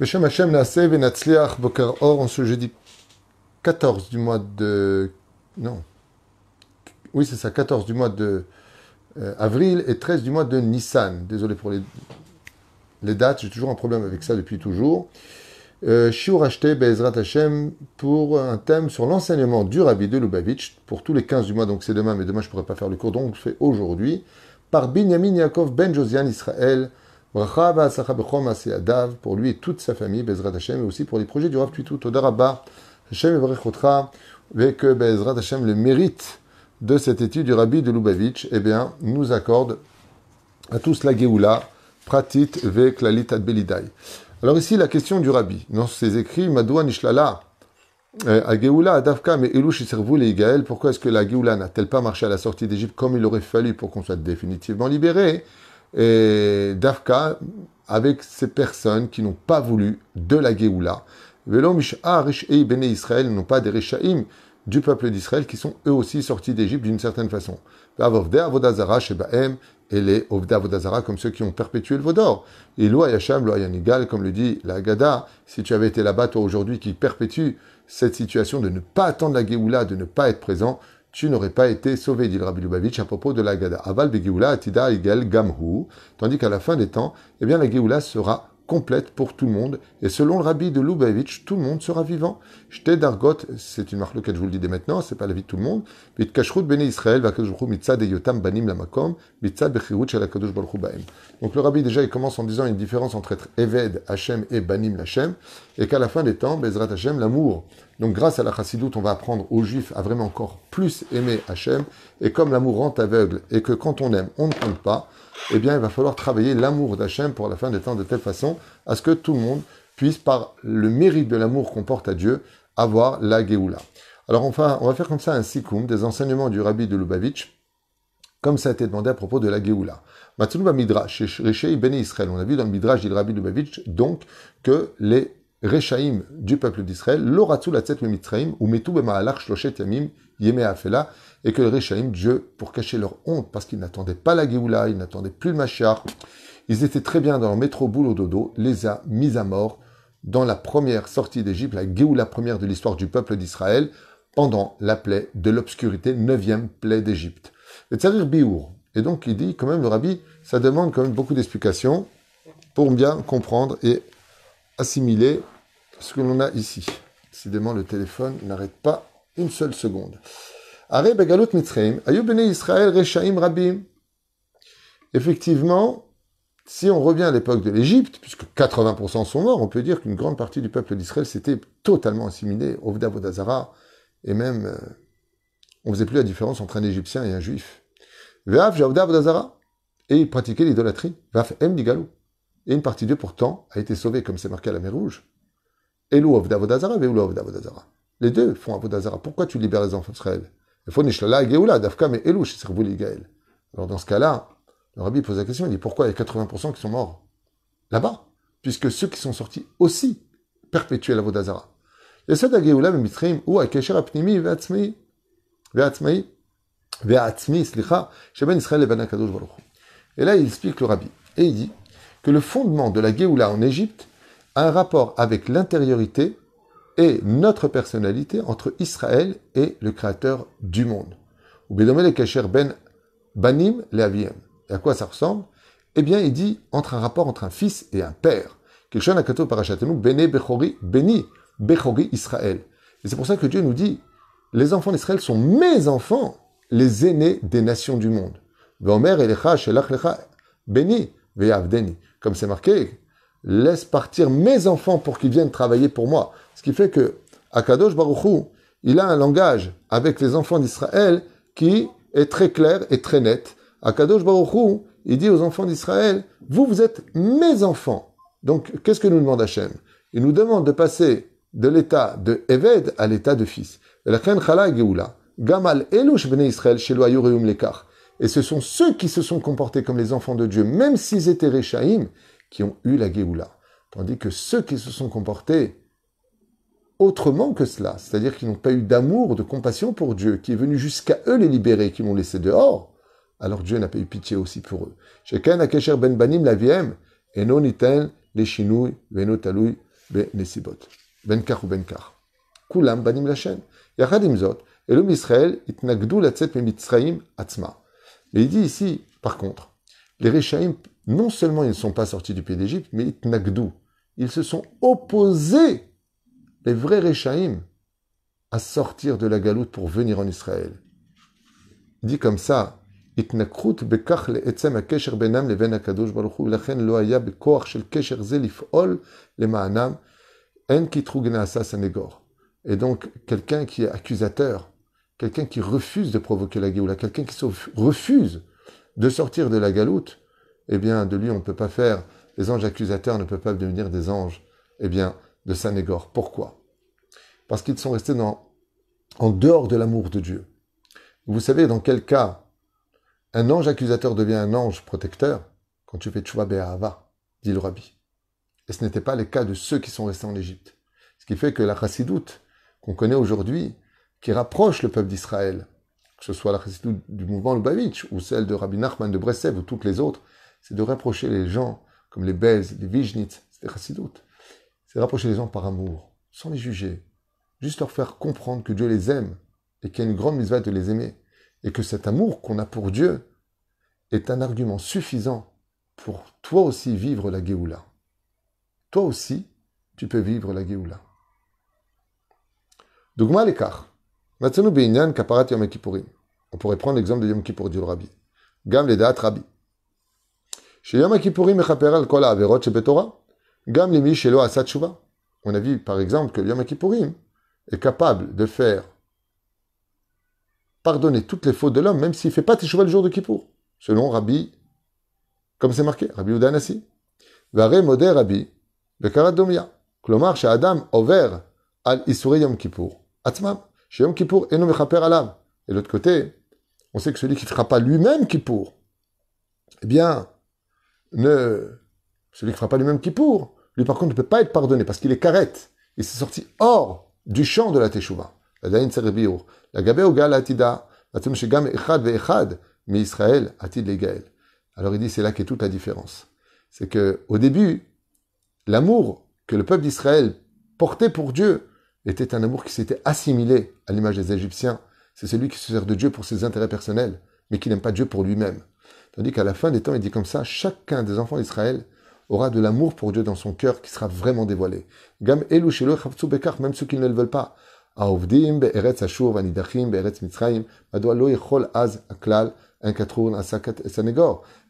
Beshem Hashem Nasev et Natsliach Boker Or, en ce jeudi 14 du mois de. Non. Oui, c'est ça, 14 du mois de euh, avril et 13 du mois de Nissan. Désolé pour les, les dates, j'ai toujours un problème avec ça depuis toujours. Euh, shiur acheté Bezrat Hashem pour un thème sur l'enseignement du Rabbi de Lubavitch pour tous les 15 du mois, donc c'est demain, mais demain je ne pourrai pas faire le cours, donc je fais aujourd'hui par Binyamin Yaakov Ben Josian Israël pour lui et toute sa famille, Bezrat Hashem, et aussi pour les projets du Rav Tuitou, Todarabba, Hashem et que bah, Bezrat Hashem, le mérite de cette étude du Rabbi de Lubavitch, eh bien, nous accorde à tous la Géoula, Pratit ve Klalit Belidai. Alors ici, la question du Rabbi. Dans ses écrits, Madoua euh, mais Elouch pourquoi est-ce que la Geoula n'a-t-elle pas marché à la sortie d'Égypte comme il aurait fallu pour qu'on soit définitivement libéré et Dafka avec ces personnes qui n'ont pas voulu de la Géoula. Bene Israël n'ont pas des Rechaim du peuple d'Israël qui sont eux aussi sortis d'Égypte d'une certaine façon. Et les Ovda comme ceux qui ont perpétué le Vaudor. Et Loa Yasham, Lo Yanigal, comme le dit la Gada, si tu avais été là-bas, toi aujourd'hui, qui perpétue cette situation de ne pas attendre la Géoula, de ne pas être présent, tu n'aurais pas été sauvé, dit le Rabbi Lubavitch à propos de la Gada. Aval begioula, Atida Igel Gamhu, tandis qu'à la fin des temps, eh bien la Géoula sera complète pour tout le monde. Et selon le rabbi de Lubavitch, tout le monde sera vivant. Shte d'argot, c'est une marque je vous le dis dès maintenant, c'est pas la vie de tout le monde. Vit kashrut bene Israël, mitzad yotam banim lamakom, mitzad bechirut shel Donc le rabbi déjà il commence en disant une différence entre être Eved Hachem et banim l'Hachem, et qu'à la fin des temps, Bezrat Hachem, l'amour. Donc grâce à la chassidoute, on va apprendre aux juifs à vraiment encore plus aimer Hachem, et comme l'amour rend aveugle, et que quand on aime, on ne compte pas, eh bien, il va falloir travailler l'amour d'Hachem pour la fin des temps de telle façon à ce que tout le monde puisse, par le mérite de l'amour qu'on porte à Dieu, avoir la Géoula. Alors, enfin, on va faire comme ça un sikoum des enseignements du rabbi de Lubavitch, comme ça a été demandé à propos de la Géoula. Matsunuba Midrash, chez ben Israël, on a vu dans le Midrash du rabbi de Lubavitch, donc, que les Réchaïm du peuple d'Israël, l'oratsu la tête ou metu bema'alach shloshet yamim, et que le Dieu, pour cacher leur honte, parce qu'ils n'attendaient pas la Géoula, ils n'attendaient plus le machar ils étaient très bien dans leur métro boulot dodo, les a mis à mort dans la première sortie d'Égypte, la Géoula première de l'histoire du peuple d'Israël, pendant la plaie de l'obscurité, neuvième plaie d'Égypte. Et Biour. Et donc il dit quand même, le rabbi, ça demande quand même beaucoup d'explications pour bien comprendre et assimiler ce que l'on a ici. Décidément, le téléphone n'arrête pas une seule seconde. Effectivement, si on revient à l'époque de l'Égypte, puisque 80% sont morts, on peut dire qu'une grande partie du peuple d'Israël s'était totalement assimilé. « au Vodazara, et même euh, on faisait plus la différence entre un Égyptien et un Juif. Et ils pratiquaient l'idolâtrie. Vaf Em et une partie d'eux, pourtant, a été sauvée, comme c'est marqué à la mer Rouge. Les deux font Avodazara. Pourquoi tu libères les enfants d'Israël Il faut Nishlala, Dafka, mais Gaël. Alors dans ce cas-là, le rabbi pose la question, il dit pourquoi il y a 80% qui sont morts là-bas Puisque ceux qui sont sortis aussi perpétuent l'Avodazara. ou Apnimi, Slicha, et Et là, il explique le rabbi. Et il dit, le fondement de la Géoula en Égypte a un rapport avec l'intériorité et notre personnalité entre Israël et le Créateur du monde. Ou ben Banim Et à quoi ça ressemble Eh bien, il dit entre un rapport entre un fils et un père. Et c'est pour ça que Dieu nous dit les enfants d'Israël sont mes enfants, les aînés des nations du monde comme c'est marqué, laisse partir mes enfants pour qu'ils viennent travailler pour moi. Ce qui fait que Akadosh Baruchou, il a un langage avec les enfants d'Israël qui est très clair et très net. Akadosh Baruchou, il dit aux enfants d'Israël, vous, vous êtes mes enfants. Donc, qu'est-ce que nous demande Hachem Il nous demande de passer de l'état de Eved à l'état de fils. Gamal Elush Israël et ce sont ceux qui se sont comportés comme les enfants de Dieu, même s'ils étaient Réchaïm, qui ont eu la Géoula. Tandis que ceux qui se sont comportés autrement que cela, c'est-à-dire qu'ils n'ont pas eu d'amour, de compassion pour Dieu, qui est venu jusqu'à eux les libérer, qui l'ont laissé dehors, alors Dieu n'a pas eu pitié aussi pour eux. Chacun a ben banim la et non itel les Ben ou Koulam banim la Yachadim zot, et atzma. Et il dit ici, par contre, les Réchaïm, non seulement ils ne sont pas sortis du pays d'Égypte, mais Itnagdou. Ils se sont opposés, les vrais Réchaïm, à sortir de la galoute pour venir en Israël. Il dit comme ça, Et donc, quelqu'un qui est accusateur, quelqu'un qui refuse de provoquer la Géoula, quelqu'un qui refuse de sortir de la galoute, eh bien, de lui, on ne peut pas faire. Les anges accusateurs ne peuvent pas devenir des anges, eh bien, de saint Pourquoi Parce qu'ils sont restés dans, en dehors de l'amour de Dieu. Vous savez dans quel cas un ange accusateur devient un ange protecteur quand tu fais tshuva Be'ahava, dit le rabbi. Et ce n'était pas le cas de ceux qui sont restés en Égypte. Ce qui fait que la chassidoute qu'on connaît aujourd'hui, qui rapproche le peuple d'Israël, que ce soit la chassidoute du mouvement Lubavitch ou celle de Rabbi Nachman de Bressev ou toutes les autres, c'est de rapprocher les gens, comme les Bez, les Vijnitz, c'est des C'est de rapprocher les gens par amour, sans les juger, juste leur faire comprendre que Dieu les aime et qu'il y a une grande misère de les aimer et que cet amour qu'on a pour Dieu est un argument suffisant pour toi aussi vivre la Géoula. Toi aussi, tu peux vivre la Géoula. Dogma l'écart. On pourrait prendre l'exemple de Yom Kippour, du rabbi. Gam le da'at rabbi. Chez Yom Kippourim, mechaperal kol ha'averot shebetorah. Gam limi shelo asat On a vu, par exemple, que Yom Kippourim est capable de faire pardonner toutes les fautes de l'homme, même s'il ne fait pas teshuva le jour de Kippour. Selon Rabbi, comme c'est marqué, Rabbi Udanasi. Vare moder Rabbi, bekarat domia. Klomar Adam over al isuri Yom Kippour. Atzma. Et de l'autre côté, on sait que celui qui ne fera pas lui-même qui pour eh bien, ne, celui qui ne fera pas lui-même qui pour lui par contre ne peut pas être pardonné parce qu'il est carette. Il s'est sorti hors du champ de la Teshuvah. La Israël Atid Alors il dit, c'est là qu'est toute la différence. C'est que au début, l'amour que le peuple d'Israël portait pour Dieu, était un amour qui s'était assimilé à l'image des Égyptiens. C'est celui qui se sert de Dieu pour ses intérêts personnels, mais qui n'aime pas Dieu pour lui-même. Tandis qu'à la fin des temps, il dit comme ça, chacun des enfants d'Israël aura de l'amour pour Dieu dans son cœur qui sera vraiment dévoilé. Gam elu même ceux qui ne le veulent pas. Il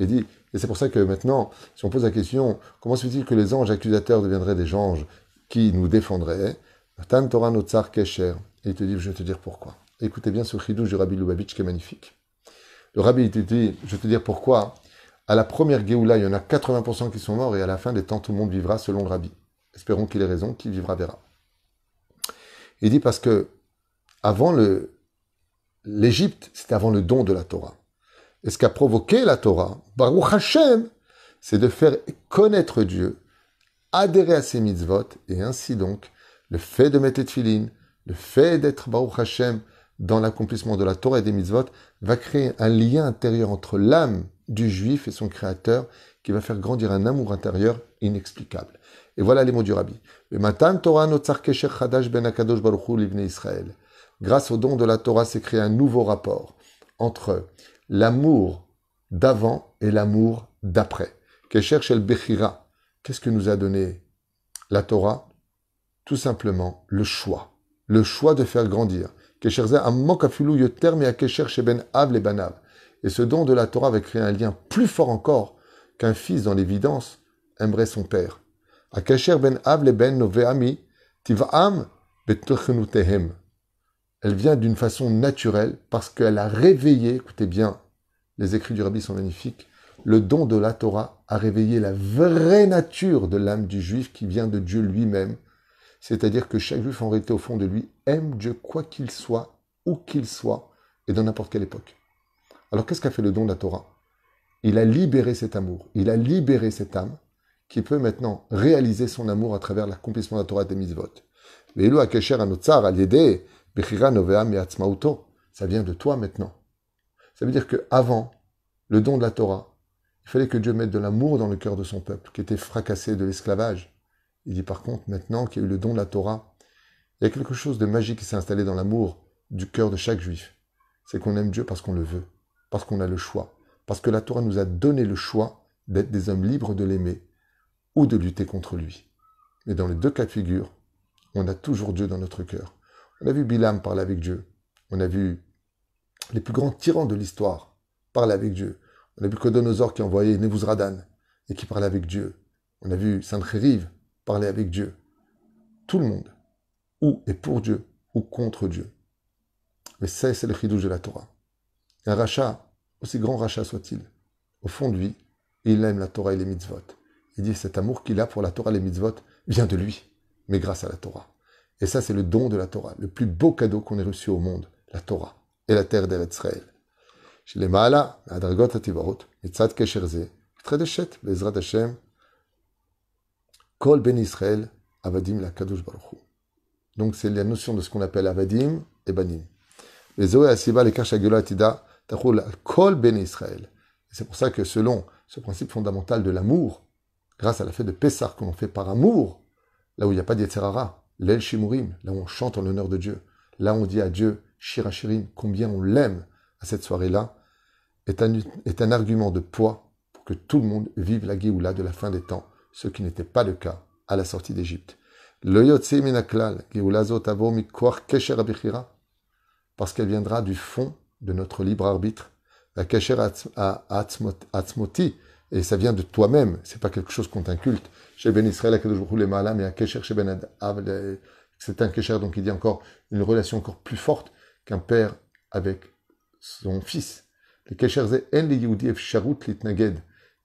Et dit, et c'est pour ça que maintenant, si on pose la question, comment se fait-il que les anges accusateurs deviendraient des anges qui nous défendraient Torah Et il te dit, je vais te dire pourquoi. Écoutez bien ce chidouche du Rabbi Lubavitch qui est magnifique. Le Rabbi, il te dit, je vais te dire pourquoi. À la première Géoula, il y en a 80% qui sont morts et à la fin des temps, tout le monde vivra selon le Rabbi. Espérons qu'il ait raison, qu'il vivra verra. Il dit parce que avant l'Égypte, c'était avant le don de la Torah. Et ce qu'a provoqué la Torah, Baruch Hashem, c'est de faire connaître Dieu, adhérer à ses mitzvot, et ainsi donc, le fait de mettre les le fait d'être Baruch Hashem dans l'accomplissement de la Torah et des mitzvot, va créer un lien intérieur entre l'âme du juif et son créateur qui va faire grandir un amour intérieur inexplicable. Et voilà les mots du rabbi. Ben Grâce au don de la Torah s'est créé un nouveau rapport entre l'amour d'avant et l'amour d'après. Qu'est-ce que nous a donné la Torah tout simplement le choix. Le choix de faire grandir. Ben ben Et ce don de la Torah avait créé un lien plus fort encore qu'un fils dans l'évidence aimerait son père. Ben Elle vient d'une façon naturelle parce qu'elle a réveillé, écoutez bien, les écrits du Rabbi sont magnifiques, le don de la Torah a réveillé la vraie nature de l'âme du juif qui vient de Dieu lui-même, c'est-à-dire que chaque juif, en réalité, au fond de lui, aime Dieu quoi qu'il soit, où qu'il soit, et dans n'importe quelle époque. Alors qu'est-ce qu'a fait le don de la Torah Il a libéré cet amour, il a libéré cette âme qui peut maintenant réaliser son amour à travers l'accomplissement de la Torah des mitzvot. Ça vient de toi maintenant. Ça veut dire que avant le don de la Torah, il fallait que Dieu mette de l'amour dans le cœur de son peuple, qui était fracassé de l'esclavage, il dit par contre maintenant qu'il y a eu le don de la Torah, il y a quelque chose de magique qui s'est installé dans l'amour du cœur de chaque juif. C'est qu'on aime Dieu parce qu'on le veut, parce qu'on a le choix, parce que la Torah nous a donné le choix d'être des hommes libres de l'aimer ou de lutter contre lui. Mais dans les deux cas de figure, on a toujours Dieu dans notre cœur. On a vu Bilam parler avec Dieu. On a vu les plus grands tyrans de l'histoire parler avec Dieu. On a vu Codonosor qui envoyait Nebuzradan et qui parlait avec Dieu. On a vu Sainte-Chérive parler avec Dieu. Tout le monde. Ou est pour Dieu, ou contre Dieu. Mais ça, c'est le chidouche de la Torah. Un rachat, aussi grand rachat soit-il, au fond de lui, il aime la Torah et les mitzvot. Il dit cet amour qu'il a pour la Torah et les mitzvot vient de lui, mais grâce à la Torah. Et ça, c'est le don de la Torah, le plus beau cadeau qu'on ait reçu au monde, la Torah et la terre d'Eretzraël. Chez les Kol ben Israël, Avadim la Kadosh Donc c'est la notion de ce qu'on appelle Avadim et Banim. Les Zoé Asiba, les Kol ben Israël. C'est pour ça que selon ce principe fondamental de l'amour, grâce à la fête de Pessar qu'on l'on fait par amour, là où il n'y a pas d'Yetzerara, l'El Shimurim, là où on chante en l'honneur de Dieu, là où on dit à Dieu, Shirachirim, combien on l'aime à cette soirée-là, est un, est un argument de poids pour que tout le monde vive la Géoula de la fin des temps ce qui n'était pas le cas à la sortie d'Égypte. parce qu'elle viendra du fond de notre libre arbitre, la et ça vient de toi-même, c'est pas quelque chose qu'on t'inculte. Chez ben Israël, mais ben c'est un Kesher, donc il a encore une relation encore plus forte qu'un père avec son fils. Et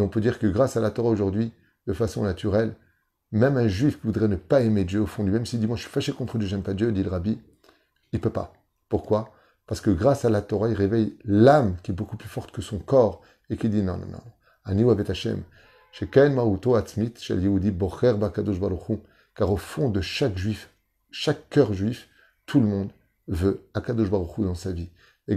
on peut dire que grâce à la Torah aujourd'hui, de façon naturelle. Même un juif voudrait ne pas aimer Dieu au fond lui-même, s'il dit Moi, je suis fâché contre Dieu, j'aime pas Dieu, dit le rabbi, il peut pas. Pourquoi Parce que grâce à la Torah, il réveille l'âme qui est beaucoup plus forte que son corps et qui dit Non, non, non. Aniwa Bocher Bakadosh Car au fond de chaque juif, chaque cœur juif, tout le monde veut Akadosh dans sa vie. Et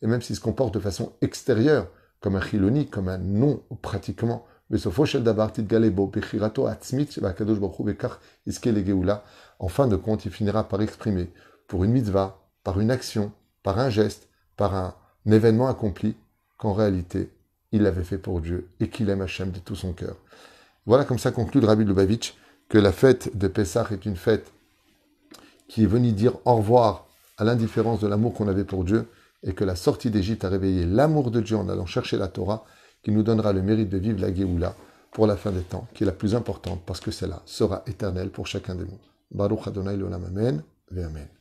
et même s'il se comporte de façon extérieure, comme un chiloni, comme un nom pratiquement. mais En fin de compte, il finira par exprimer, pour une mitzvah, par une action, par un geste, par un événement accompli, qu'en réalité, il l'avait fait pour Dieu et qu'il aime Hachem de tout son cœur. Voilà comme ça conclut le Rabbi Lubavitch que la fête de Pessah est une fête qui est venue dire au revoir à l'indifférence de l'amour qu'on avait pour Dieu et que la sortie d'Égypte a réveillé l'amour de Dieu en allant chercher la Torah, qui nous donnera le mérite de vivre la Géoula pour la fin des temps, qui est la plus importante parce que celle-là sera éternelle pour chacun de nous. Baruch Adonai Amen, Amen.